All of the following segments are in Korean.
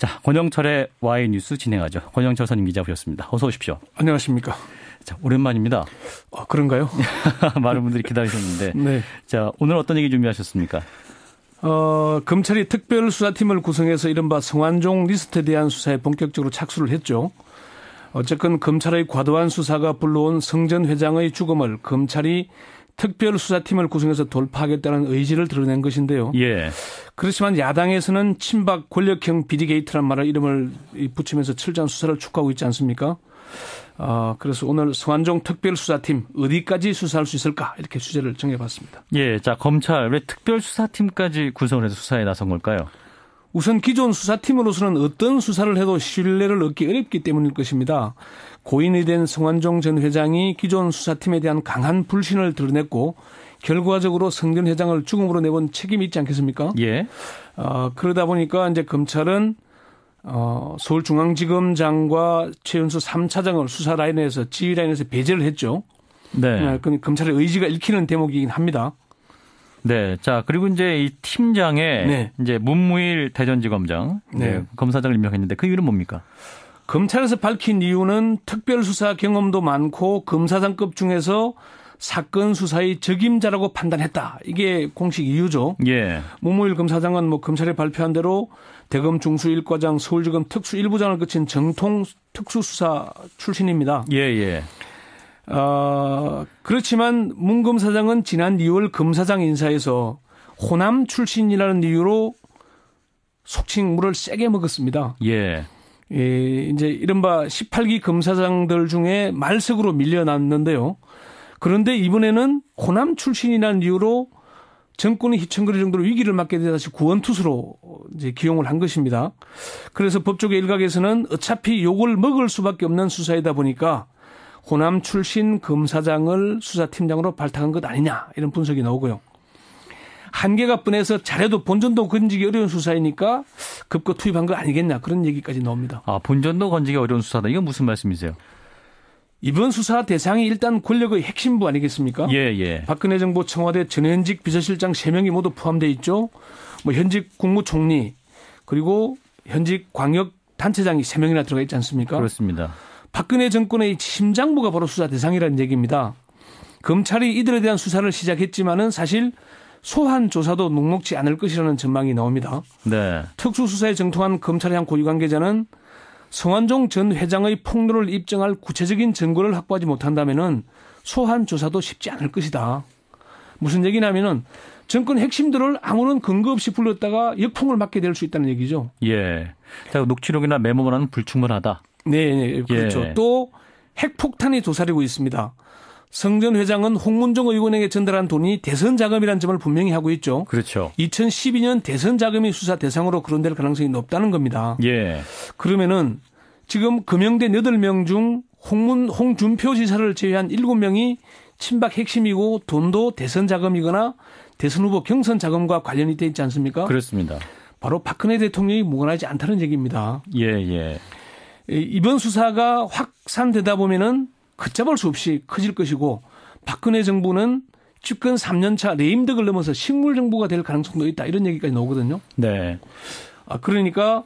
자, 권영철의 와이 뉴스 진행하죠. 권영철 선임 기자 오셨습니다. 어서 오십시오. 안녕하십니까. 자, 오랜만입니다. 아, 그런가요? 많은 분들이 기다리셨는데. 네. 자, 오늘 어떤 얘기 준비하셨습니까? 어, 검찰이 특별수사팀을 구성해서 이른바 성완종 리스트에 대한 수사에 본격적으로 착수를 했죠. 어쨌건 검찰의 과도한 수사가 불러온 성전 회장의 죽음을 검찰이 특별수사팀을 구성해서 돌파하겠다는 의지를 드러낸 것인데요. 예. 그렇지만 야당에서는 친박 권력형 비리게이트란 말을 이름을 붙이면서 철저한 수사를 촉구하고 있지 않습니까? 어, 그래서 오늘 서한종 특별수사팀 어디까지 수사할 수 있을까 이렇게 주제를 정해봤습니다. 예, 자 검찰 왜 특별수사팀까지 구성을 해서 수사에 나선 걸까요? 우선 기존 수사팀으로서는 어떤 수사를 해도 신뢰를 얻기 어렵기 때문일 것입니다. 고인이 된 성완종 전 회장이 기존 수사팀에 대한 강한 불신을 드러냈고 결과적으로 성전 회장을 죽음으로 내본 책임이 있지 않겠습니까? 예. 어, 그러다 보니까 이제 검찰은 어, 서울중앙지검장과 최윤수 3차장을 수사 라인에서 지휘 라인에서 배제를 했죠. 네. 그 네. 검찰의 의지가 읽히는 대목이긴 합니다. 네. 자, 그리고 이제 이 팀장에 네. 이제 문무일 대전지검장 네. 네, 검사장을 임명했는데 그 이유는 뭡니까? 검찰에서 밝힌 이유는 특별 수사 경험도 많고 검사장급 중에서 사건 수사의 적임자라고 판단했다. 이게 공식 이유죠. 예. 문무일 검사장은 뭐 검찰이 발표한 대로 대검 중수 일과장 서울지검 특수 일부장을 거친 정통 특수 수사 출신입니다. 예, 예. 어, 그렇지만 문금 사장은 지난 2월 금사장 인사에서 호남 출신이라는 이유로 속칭물을 세게 먹었습니다. 예. 예, 이제 이른바 18기 금사장들 중에 말석으로 밀려났는데요. 그런데 이번에는 호남 출신이라는 이유로 정권이 휘청거릴 정도로 위기를 맞게 되 다시 구원투수로 이제 기용을 한 것입니다. 그래서 법조계 일각에서는 어차피 욕을 먹을 수밖에 없는 수사이다 보니까 호남 출신 검사장을 수사팀장으로 발탁한 것 아니냐 이런 분석이 나오고요. 한계가 뻔해서 잘해도 본전도 건지기 어려운 수사이니까 급거 투입한 거 아니겠냐 그런 얘기까지 나옵니다. 아 본전도 건지기 어려운 수사다. 이건 무슨 말씀이세요? 이번 수사 대상이 일단 권력의 핵심부 아니겠습니까? 예, 예. 박근혜 정부 청와대 전현직 비서실장 3명이 모두 포함돼 있죠. 뭐 현직 국무총리 그리고 현직 광역 단체장이 3명이나 들어가 있지 않습니까? 그렇습니다. 박근혜 정권의 심장부가 바로 수사 대상이라는 얘기입니다. 검찰이 이들에 대한 수사를 시작했지만은 사실 소환 조사도 녹록지 않을 것이라는 전망이 나옵니다. 네. 특수수사에 정통한 검찰의 한 고위 관계자는 성완종 전 회장의 폭로를 입증할 구체적인 증거를 확보하지 못한다면은 소환 조사도 쉽지 않을 것이다. 무슨 얘기냐면은 정권 핵심들을 아무런 근거 없이 불렀다가 역풍을 맞게 될 수 있다는 얘기죠. 예. 자, 녹취록이나 메모만은 불충분하다. 네, 네 그렇죠. 예. 또 핵폭탄이 도사리고 있습니다. 성전 회장은 홍문종 의원에게 전달한 돈이 대선 자금이라는 점을 분명히 하고 있죠. 그렇죠. 2012년 대선 자금이 수사 대상으로 거론될 가능성이 높다는 겁니다. 예. 그러면은 지금 금영대 8명 중 홍문 홍준표 지사를 제외한 7명이 친박 핵심이고 돈도 대선 자금이거나 대선 후보 경선 자금과 관련이 돼 있지 않습니까? 그렇습니다. 바로 박근혜 대통령이 무관하지 않다는 얘기입니다. 예, 예. 이번 수사가 확산되다 보면은 걷잡을 수 없이 커질 것이고 박근혜 정부는 집권 3년차 레임덕을 넘어서 식물 정부가 될 가능성도 있다 이런 얘기까지 나오거든요. 네. 아 그러니까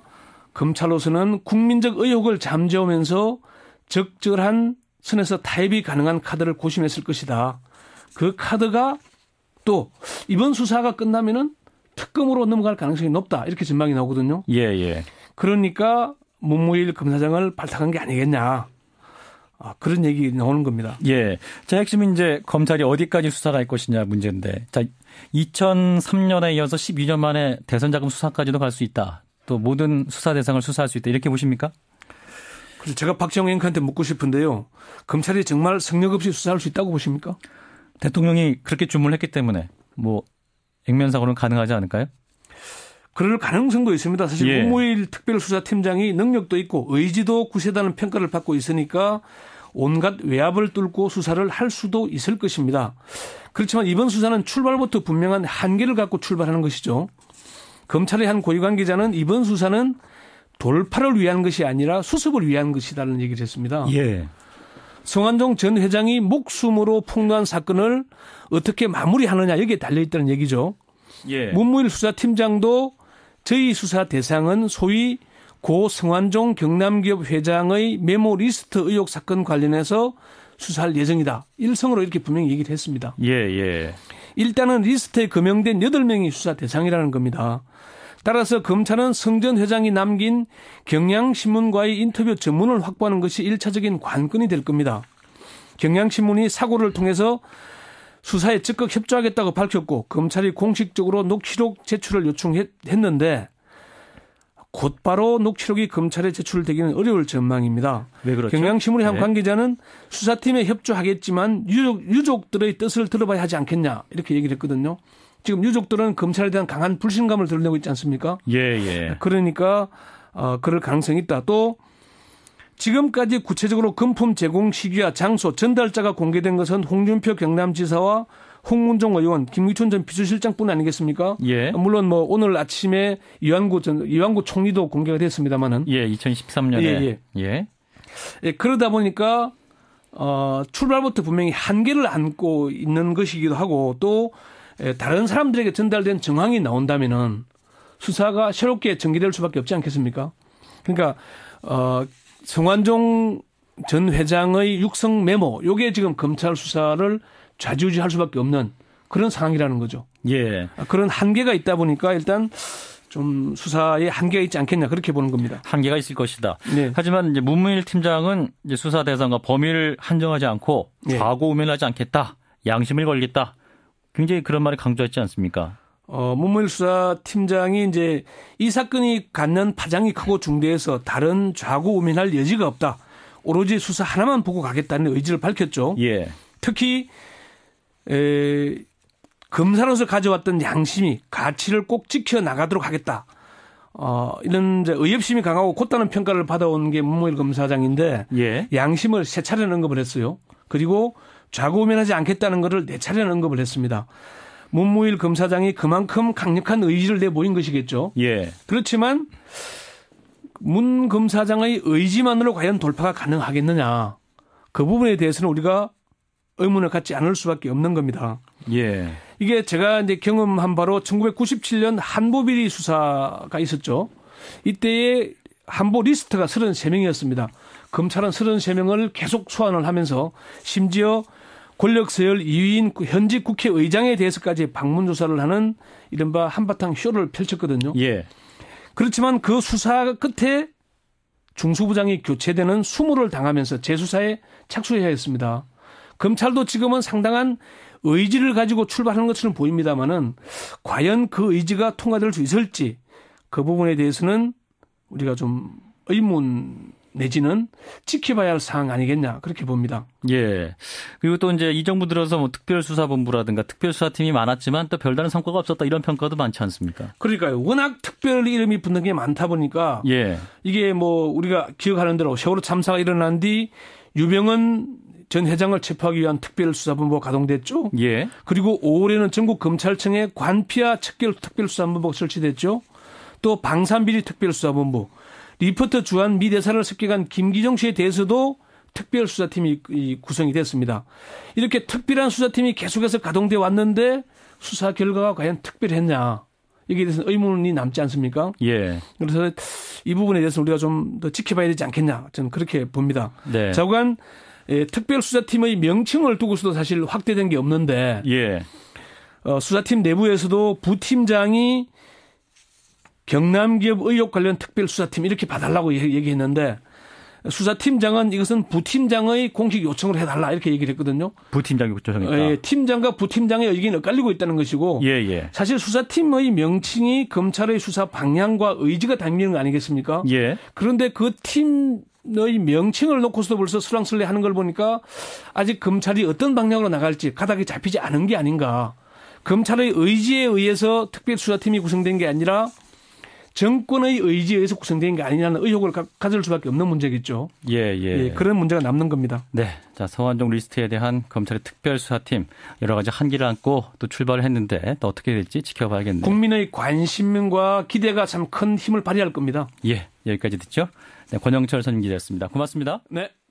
검찰로서는 국민적 의혹을 잠재우면서 적절한 선에서 타협이 가능한 카드를 고심했을 것이다. 그 카드가 또 이번 수사가 끝나면은 특검으로 넘어갈 가능성이 높다 이렇게 전망이 나오거든요. 예 예. 그러니까 문무일 검사장을 발탁한 게 아니겠냐. 아, 그런 얘기 나오는 겁니다. 예. 자, 핵심은 이제 검찰이 어디까지 수사를 할 것이냐 문제인데. 자, 2003년에 이어서 12년 만에 대선 자금 수사까지도 갈 수 있다. 또 모든 수사 대상을 수사할 수 있다. 이렇게 보십니까? 그래서 제가 박정희 앵커한테 묻고 싶은데요. 검찰이 정말 성력 없이 수사할 수 있다고 보십니까? 대통령이 그렇게 주문을 했기 때문에 뭐 액면상으로는 가능하지 않을까요? 그럴 가능성도 있습니다. 사실 예. 우무일 특별수사팀장이 능력도 있고 의지도 구세다는 평가를 받고 있으니까 온갖 외압을 뚫고 수사를 할 수도 있을 것입니다. 그렇지만 이번 수사는 출발부터 분명한 한계를 갖고 출발하는 것이죠. 검찰의 한 고위 관계자는 이번 수사는 돌파를 위한 것이 아니라 수습을 위한 것이라는 얘기를 했습니다. 예. 성한종 전 회장이 목숨으로 폭로한 사건을 어떻게 마무리하느냐 여기에 달려 있다는 얘기죠. 예. 문무일 수사팀장도 저희 수사 대상은 소위 고성환종 경남기업 회장의 메모 리스트 의혹 사건 관련해서 수사할 예정이다. 일성으로 이렇게 분명히 얘기를 했습니다. 예, 예. 일단은 리스트에 금명된 8명이 수사 대상이라는 겁니다. 따라서 검찰은 성전 회장이 남긴 경향신문과의 인터뷰 전문을 확보하는 것이 1차적인 관건이 될 겁니다. 경향신문이 사고를 통해서 수사에 적극 협조하겠다고 밝혔고 검찰이 공식적으로 녹취록 제출을 요청했는데 곧바로 녹취록이 검찰에 제출되기는 어려울 전망입니다. 왜 그렇죠? 경향신문의 한 네. 관계자는 수사팀에 협조하겠지만 유족, 유족들의 뜻을 들어봐야 하지 않겠냐 이렇게 얘기를 했거든요. 지금 유족들은 검찰에 대한 강한 불신감을 드러내고 있지 않습니까? 예, 예. 그러니까 어, 그럴 가능성이 있다. 또 지금까지 구체적으로 금품 제공 시기와 장소, 전달자가 공개된 것은 홍준표 경남지사와 홍문종 의원, 김기춘 전 비서실장뿐 아니겠습니까? 예. 물론 뭐 오늘 아침에 이완구 전 이완구 총리도 공개가 됐습니다만은. 예, 2013년에. 예, 예. 예. 예 그러다 보니까 어, 출발부터 분명히 한계를 안고 있는 것이기도 하고 또 예, 다른 사람들에게 전달된 정황이 나온다면은 수사가 새롭게 전개될 수밖에 없지 않겠습니까? 그러니까 어, 성완종 전 회장의 육성 메모 요게 지금 검찰 수사를 좌지우지할 수밖에 없는 그런 상황이라는 거죠. 예. 그런 한계가 있다 보니까 일단 좀 수사에 한계가 있지 않겠냐 그렇게 보는 겁니다. 한계가 있을 것이다. 네. 하지만 이제 문무일 팀장은 이제 수사 대상과 범위를 한정하지 않고 과거 네. 우면하지 않겠다. 양심을 걸겠다. 굉장히 그런 말을 강조했지 않습니까? 어, 문무일수사 팀장이 이제 이 사건이 갖는 파장이 크고 중대해서 다른 좌고 우민할 여지가 없다. 오로지 수사 하나만 보고 가겠다는 의지를 밝혔죠. 예. 특히 에, 검사로서 가져왔던 양심이 가치를 꼭 지켜 나가도록 하겠다. 어, 이런 이제 의협심이 강하고 곧다는 평가를 받아온 게 문무일 검사장인데 예. 양심을 세 차례 언급을 했어요. 그리고 좌고 우면하지 않겠다는 것을 네 차례 언급을 했습니다. 문무일 검사장이 그만큼 강력한 의지를 내보인 것이겠죠. 예. 그렇지만 문 검사장의 의지만으로 과연 돌파가 가능하겠느냐. 그 부분에 대해서는 우리가 의문을 갖지 않을 수밖에 없는 겁니다. 예. 이게 제가 이제 경험한 바로 1997년 한보 비리 수사가 있었죠. 이때에 한보 리스트가 33명이었습니다. 검찰은 33명을 계속 소환을 하면서 심지어 권력 세열 2위인 그 현직 국회의장에 대해서까지 방문 조사를 하는 이른바 한바탕 쇼를 펼쳤거든요. 예. 그렇지만 그 수사 끝에 중수부장이 교체되는 수모를 당하면서 재수사에 착수해야 했습니다. 검찰도 지금은 상당한 의지를 가지고 출발하는 것처럼 보입니다만은 과연 그 의지가 통과될 수 있을지 그 부분에 대해서는 우리가 좀 의문 내지는 지켜봐야 할 사항 아니겠냐 그렇게 봅니다. 예. 그리고 또 이제 이 정부 들어서 뭐 특별수사본부라든가 특별수사팀이 많았지만 또 별다른 성과가 없었다 이런 평가도 많지 않습니까? 그러니까요. 워낙 특별 이름이 붙는 게 많다 보니까 예. 이게 뭐 우리가 기억하는 대로 세월호 참사가 일어난 뒤 유병은 전 회장을 체포하기 위한 특별수사본부가 가동됐죠. 예. 그리고 올해는 전국 검찰청에 관피아 특별수사본부가 설치됐죠. 또 방산비리 특별수사본부 리포트 주한 미 대사를 습격한 김기정 씨에 대해서도 특별 수사팀이 구성이 됐습니다. 이렇게 특별한 수사팀이 계속해서 가동돼 왔는데 수사 결과가 과연 특별했냐? 여기에 대해서 의문이 남지 않습니까? 예. 그래서 이 부분에 대해서 우리가 좀 더 지켜봐야 되지 않겠냐? 저는 그렇게 봅니다. 네. 자관 예, 특별수사팀의 명칭을 두고서도 사실 확대된 게 없는데 예. 어, 수사팀 내부에서도 부팀장이 경남기업 의혹 관련 특별수사팀 이렇게 봐달라고 얘기했는데 수사팀장은 이것은 부팀장의 공식 요청을 해달라 이렇게 얘기를 했거든요. 부팀장이 요청했다. 예, 팀장과 부팀장의 의견이 엇갈리고 있다는 것이고 예, 예. 사실 수사팀의 명칭이 검찰의 수사 방향과 의지가 담기는 거 아니겠습니까? 예. 그런데 그 팀, 의 명칭을 놓고서도 벌써 수랑슬레 하는 걸 보니까 아직 검찰이 어떤 방향으로 나갈지 가닥이 잡히지 않은 게 아닌가. 검찰의 의지에 의해서 특별수사팀이 구성된 게 아니라 정권의 의지에 의해서 구성된 게 아니냐는 의혹을 가질 수밖에 없는 문제겠죠. 예, 예. 예 그런 문제가 남는 겁니다. 네. 자, 성완종 리스트에 대한 검찰의 특별수사팀 여러 가지 한기를 안고 또 출발을 했는데 또 어떻게 될지 지켜봐야겠네요. 국민의 관심과 기대가 참 큰 힘을 발휘할 겁니다. 예. 여기까지 듣죠. 네, 권영철 선임 기자였습니다. 고맙습니다. 네.